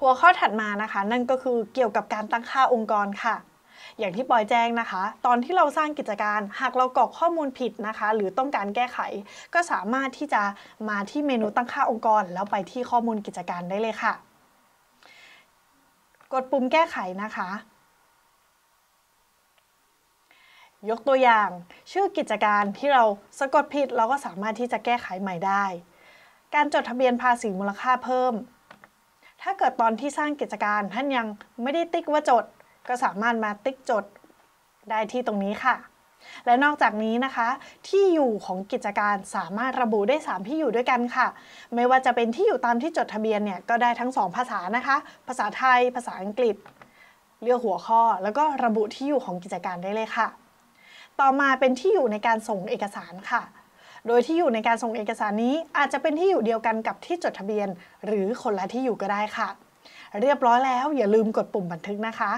หัวข้อถัดมานะคะนั่นก็คือเกี่ยวกับการตั้งค่าองค์กรค่ะ อย่างที่ปอยแจ้งนะคะ ตอนที่เราสร้างกิจการหากเรากรอกข้อมูลผิดนะคะ หรือต้องการแก้ไข ก็สามารถที่จะมาที่เมนูตั้งค่าองค์กร แล้วไปที่ข้อมูลกิจการได้เลยค่ะ กดปุ่มแก้ไขนะคะ ยกตัวอย่างชื่อกิจการที่เราสะกดผิด เราก็สามารถที่จะแก้ไขใหม่ได้ การจดทะเบียนภาษีมูลค่าเพิ่มถ้าเกิดตอนที่สร้างกิจการท่านยังไม่ได้ติ๊กว่าจดก็สามารถมาติ๊กจดได้ที่ตรงนี้ค่ะ และนอกจากนี้นะคะ ที่อยู่ของกิจการสามารถระบุได้ 3 ที่อยู่ด้วยกันค่ะ ไม่ว่าจะเป็นที่อยู่ตามที่จดทะเบียนเนี่ยก็ได้ทั้ง 2 ภาษานะคะ ภาษาไทยภาษาอังกฤษ เลือกหัวข้อแล้วก็ระบุที่อยู่ของกิจการได้เลยค่ะ ต่อมาเป็นที่อยู่ในการส่งเอกสารค่ะโดยที่อยู่ในการส่งเอกสารนี้อาจจะเป็นที่อยู่เดียวกันกับที่จดทะเบียน หรือคนละที่อยู่ก็ได้ค่ะ เรียบร้อยแล้วอย่าลืมกดปุ่มบันทึกนะคะ